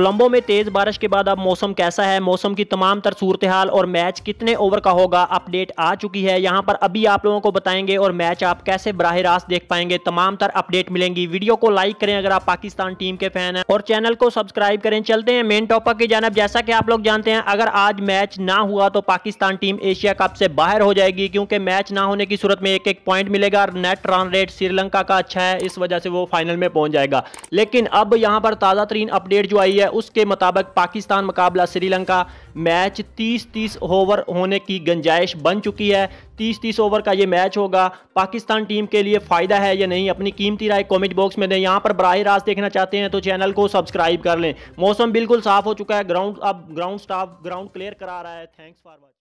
कोलंबो में तेज बारिश के बाद अब मौसम कैसा है मौसम की तमाम तर सूरत हाल और मैच कितने ओवर का होगा अपडेट आ चुकी है यहाँ पर अभी आप लोगों को बताएंगे और मैच आप कैसे बराह रास्त देख पाएंगे तमाम तर अपडेट मिलेंगी वीडियो को लाइक करें अगर आप पाकिस्तान टीम के फैन हैं और चैनल को सब्सक्राइब करें चलते हैं मेन टॉपक की जानब जैसा कि आप लोग जानते हैं अगर आज मैच ना हुआ तो पाकिस्तान टीम एशिया कप से बाहर हो जाएगी क्योंकि मैच ना होने की सूरत में एक एक पॉइंट मिलेगा और नेट रन रेट श्रीलंका का अच्छा है इस वजह से वो फाइनल में पहुंच जाएगा लेकिन अब यहाँ पर ताज़ा तरीन अपडेट जो आई है उसके मुताबिक पाकिस्तान मुकाबला श्रीलंका मैच 30-30 ओवर होने की गंजाइश बन चुकी है 30-30 ओवर का ये मैच होगा पाकिस्तान टीम के लिए फ़ायदा है या नहीं अपनी कीमती राय कमेंट बॉक्स में दें यहाँ पर बरह रास्त देखना चाहते हैं तो चैनल को सब्सक्राइब कर लें मौसम बिल्कुल साफ हो चुका है ग्राउंड अब ग्राउंड स्टाफ ग्राउंड क्लियर करा रहा है थैंक्स फॉर वॉचिंग